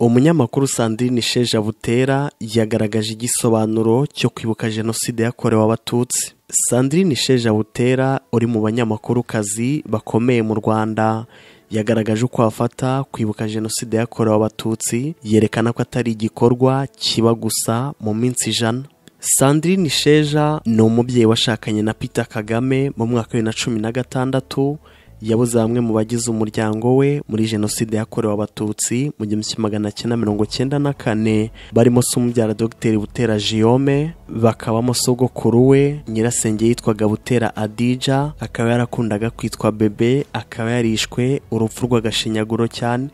umunyamakuru sandrine sheja butera yagaragaje igisobanuro cyo kwibuka jenoside yakorewe abatutsi sandrine sheja butera uri mu banyamakurukazi bakomeye mu rwanda yagaragaje uko afata kwibuka jenoside yakorewe abatutsi yerekana ko atari igikorwa kiba gusa mu minsi ijana sandrine sheja ni umubyeyi washakanye na peter kagame mu mwaka wa bibiri na cumi na gatandatu yabuze bamwe mu bagize umuryango we muri jenoside yakorewe abatutsi mu gihumbi kimwe magana cyenda mirongo cyenda na kane barimo se umubyara dogiteri butera jiyome bakabamo sogokuru we nyirasenge yitwaga butera adija akaba yarakundaga kwitwa bebe akaba yarishwe urupfu rw'agashinyaguro cyane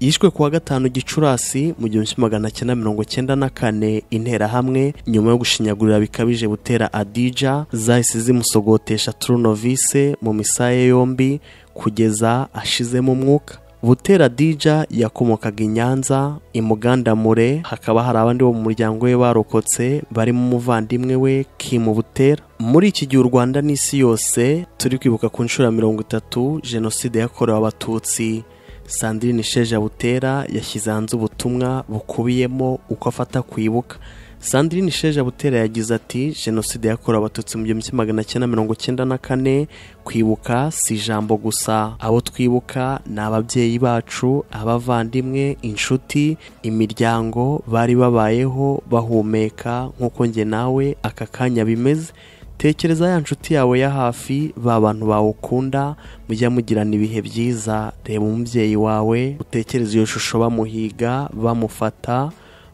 yishwe kuwa gatanu gicurasi mu gihumbi magana cyenda mirongo cyenda na kane interahamwe nyuma yo gushinyagurira bikabije butera adija zahise zimusogotesha turunovise mu misaya yombi kugeza ashizemo umwuka butera dija yakomokaga i nyanza i imugandamure hakaba hari abandi bo mu muryango we barokotse barimo muvandimwe we kimu butera muri iki gihe u rwanda n'isi yose turi kwibuka ku nshuro ya mirongo itatu jenoside yakorewe abatutsi sandrine sheja butera yashyize hanze ubutumwa bukubiyemo uko afata kwibuka sandrine sheja butera yagize ati jenoside yakorewe abatutsi mu gihumbi kimwe magana cyenda mirongo icyenda na kane kwibuka si ijambo gusa abo twibuka ni ababyeyi bacu abavandimwe inshuti imiryango bari babayeho bahumeka nk'uko njye nawe aka kanya bimeze tekereza ya nshuti yawe ya hafi ba bantu bawe ukunda mujya mugirana ibihe byiza reba umubyeyi wawe utekereza iyo shusho bamuhiga bamufata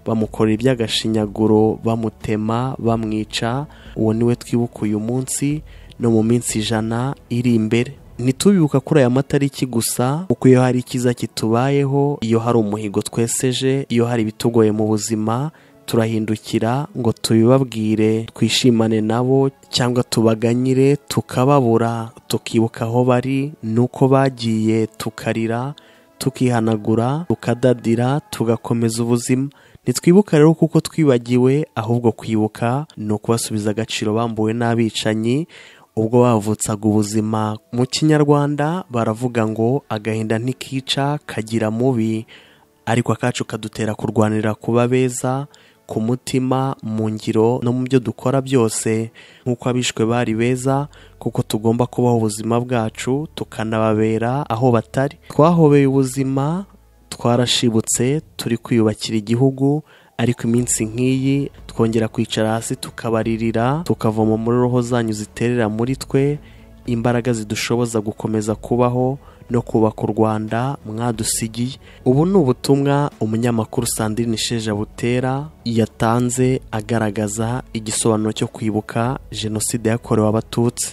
bamukorera iby'agashinyaguro bamutema bamwica uwo niwe twibuka uyu munsi no mu minsi ijana iri imbere ntitubibuka kuri aya matariki gusa kuko iyo hari icyiza kitubayeho iyo hari umuhigo tweseje iyo hari ibitugoye mu buzima turahindukira ngo tubibabwire twishimane nabo cyangwa tubaganyire tukababura tukibuka aho bari nuko bagiye tukarira tukihanagura tukadadira tugakomeza ubuzima ntitwibuka rero kuko twibagiwe ahubwo kwibuka ni ukubasubiza agaciro bambuwe n'abicanyi ubwo bavutsaga ubuzima mu kinyarwanda baravuga ngo agahinda ntikica kagira mubi ariko akacu kadutera kurwanira kuba beza ku mutima mu ngiro no mu byo dukora byose nk'uko abishwe bari beza kuko tugomba kubaho ubuzima bwacu tukanababera aho batari twahobeye ubuzima twarashibutse turi kwiyubakira igihugu ariko iminsi nk'iyi twongera kwicara hasi tukabaririra tukavoma muri roho zanyu ziterera muri twe imbaraga zidushoboza gukomeza kubaho no kubaka u rwanda mwadusigiye ubu ni ubutumwa umunyamakuru sandrine sheja butera yatanze agaragaza igisobanuro cyo kwibuka jenoside yakorewe abatutsi